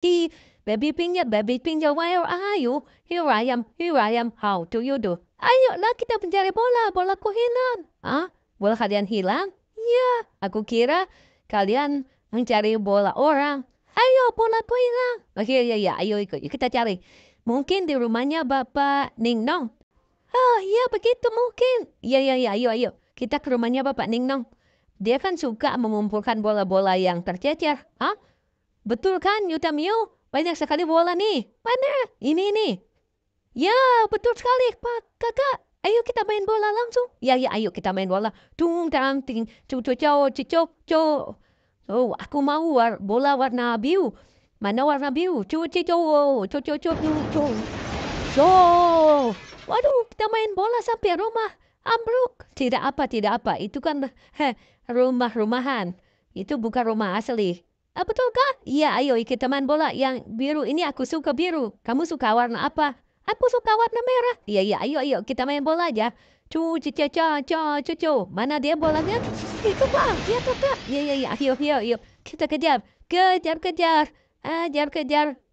Dee, baby pinya, baby pinya, where are you? Here I am, here I am, how do you do? Ayo lah kita mencari bola, bola ku hilang. Ah, bola kalian hilang? Ya, aku kira kalian mencari bola orang. Ayo, bola ku hilang. Oke, okay, ya, ya, ayo ikut, kita cari. Mungkin di rumahnya Bapak Ning Nong. Oh, iya begitu mungkin. Ya, ya, ya, ayo, ayo. Kita ke rumahnya Bapak Ning Nong. Dia kan suka mengumpulkan bola-bola yang tercecer. Hah? Betul kan, Yuta Mio? Banyak sekali bola nih. Mana? Ini nih. Ya, betul sekali, Pak Kakak. Ayo kita main bola langsung. Ya, ya, ayo kita main bola. Tung tam ting cu cu cao cu cu Oh, aku mau war bola warna biru. Mana warna biru? Cu cu cu cu cu cu cu. So, waduh, kita main bola sampai rumah. Ambruk. Tidak apa, tidak apa. Itu kan rumah-rumahan. Itu bukan rumah asli ah, betulkah? Iya, ayo kita main bola yang biru ini aku suka biru. Kamu suka warna apa? Aku suka warna merah. Iya, iya, ayo, ayo kita main bola aja. Cu, cu, cu, cu, cu, cu, cu. Mana dia bolanya? Itu pak, dia tetap. Iya, iya, iya, ayo, ayo, ayo. Kita kejar, kejar, kejar. Ah, kejar, kejar.